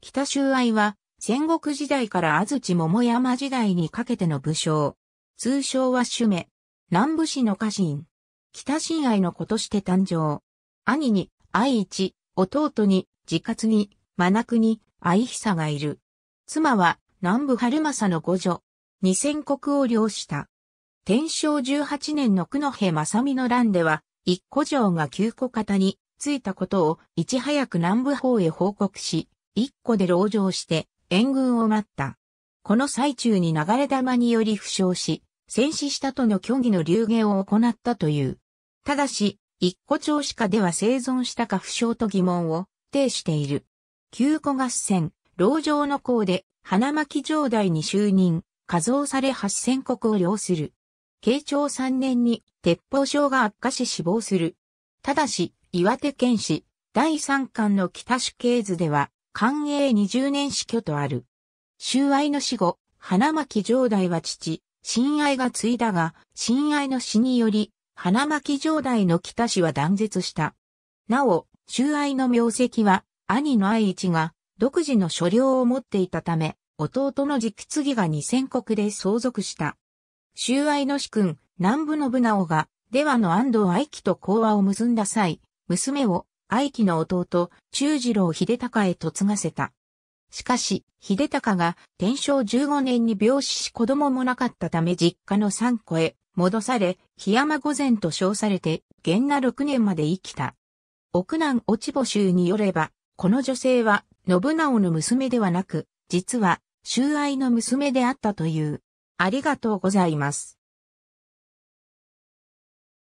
北州愛は、戦国時代から安土桃山時代にかけての武将。通称は主名。南部市の家臣。北新愛の子として誕生。兄に、愛一、弟に、自活に、真中に、愛久がいる。妻は、南部春政の五女。二千国を領した。天正十八年の九戸正美の乱では、一個城が九個方についたことをいち早く南部方へ報告し、一個で籠城して援軍を待った。この最中に流れ弾により負傷し、戦死したとの虚偽の流言を行ったという。ただし、一個調子下では生存したか負傷と疑問を呈している。旧古合戦、籠城の功で花巻城代に就任、加増され八千国を領する。慶長3年に鉄砲症が悪化し死亡する。ただし、岩手県市、第3巻の北主系図では、寛永20年死去とある。周愛の死後、花巻城代は父、親愛が継いだが、親愛の死により、花巻城代の北氏は断絶した。なお、周愛の名跡は、兄の愛一が、独自の所領を持っていたため、弟の直継が二千国で相続した。周愛の死君、南部信直が、ではの安藤愛貴と講和を結んだ際、娘を愛機の弟、中次郎秀高へ嫁がせた。しかし、秀高が天正15年に病死し子供もなかったため実家の三個へ戻され、檜山御前と称されて、元那6年まで生きた。奥南落母衆によれば、この女性は信直の娘ではなく、実は、周愛の娘であったという。ありがとうございます。